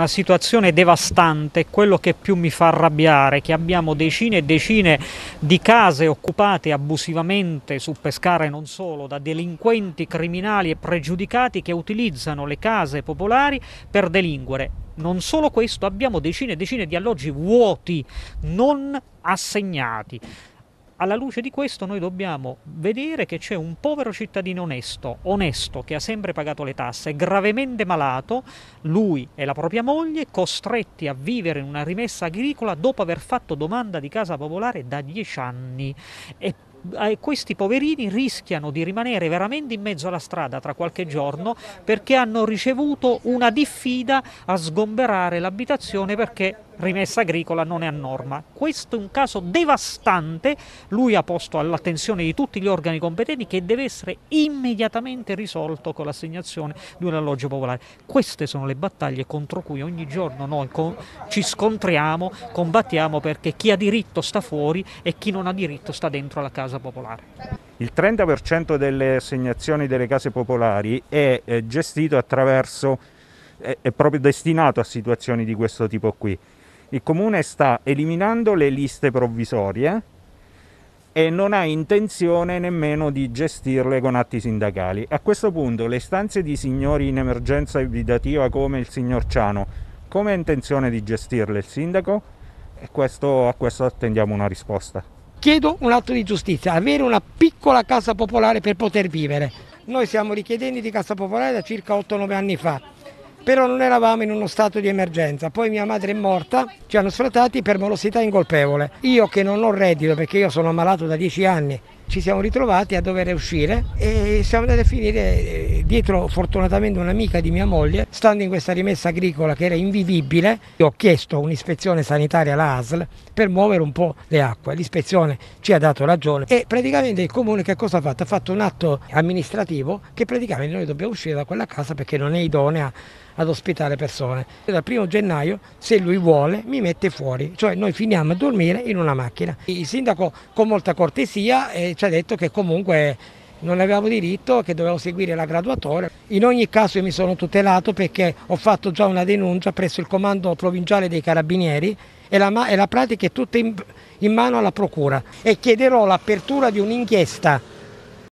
una situazione devastante, quello che più mi fa arrabbiare, è che abbiamo decine e decine di case occupate abusivamente su Pescara e non solo, da delinquenti, criminali e pregiudicati che utilizzano le case popolari per delinquere. Non solo questo, abbiamo decine e decine di alloggi vuoti, non assegnati alla luce di questo noi dobbiamo vedere che c'è un povero cittadino onesto, onesto, che ha sempre pagato le tasse, gravemente malato, lui e la propria moglie, costretti a vivere in una rimessa agricola dopo aver fatto domanda di casa popolare da dieci anni. E eh, questi poverini rischiano di rimanere veramente in mezzo alla strada tra qualche giorno perché hanno ricevuto una diffida a sgomberare l'abitazione perché rimessa agricola non è a norma. Questo è un caso devastante, lui ha posto all'attenzione di tutti gli organi competenti che deve essere immediatamente risolto con l'assegnazione di un alloggio popolare. Queste sono le battaglie contro cui ogni giorno noi ci scontriamo, combattiamo perché chi ha diritto sta fuori e chi non ha diritto sta dentro la casa popolare. Il 30% delle assegnazioni delle case popolari è eh, gestito attraverso, è proprio destinato a situazioni di questo tipo qui. Il comune sta eliminando le liste provvisorie e non ha intenzione nemmeno di gestirle con atti sindacali. A questo punto le stanze di signori in emergenza abitativa come il signor Ciano, come ha intenzione di gestirle il sindaco? E questo, a questo attendiamo una risposta. Chiedo un atto di giustizia, avere una piccola casa popolare per poter vivere. Noi siamo richiedenti di casa popolare da circa 8-9 anni fa però non eravamo in uno stato di emergenza. Poi mia madre è morta, ci hanno sfrattati per morosità incolpevole. Io che non ho reddito perché io sono ammalato da dieci anni, ci siamo ritrovati a dover uscire e siamo andati a finire eh, Dietro fortunatamente un'amica di mia moglie, stando in questa rimessa agricola che era invivibile, ho chiesto un'ispezione sanitaria alla ASL per muovere un po' le acque. L'ispezione ci ha dato ragione e praticamente il comune che cosa ha fatto? Ha fatto un atto amministrativo che praticamente noi dobbiamo uscire da quella casa perché non è idonea ad ospitare persone. Dal primo gennaio, se lui vuole, mi mette fuori, cioè noi finiamo a dormire in una macchina. Il sindaco con molta cortesia eh, ci ha detto che comunque non avevo diritto, che dovevo seguire la graduatoria. In ogni caso io mi sono tutelato perché ho fatto già una denuncia presso il comando provinciale dei carabinieri e la, e la pratica è tutta in, in mano alla procura e chiederò l'apertura di un'inchiesta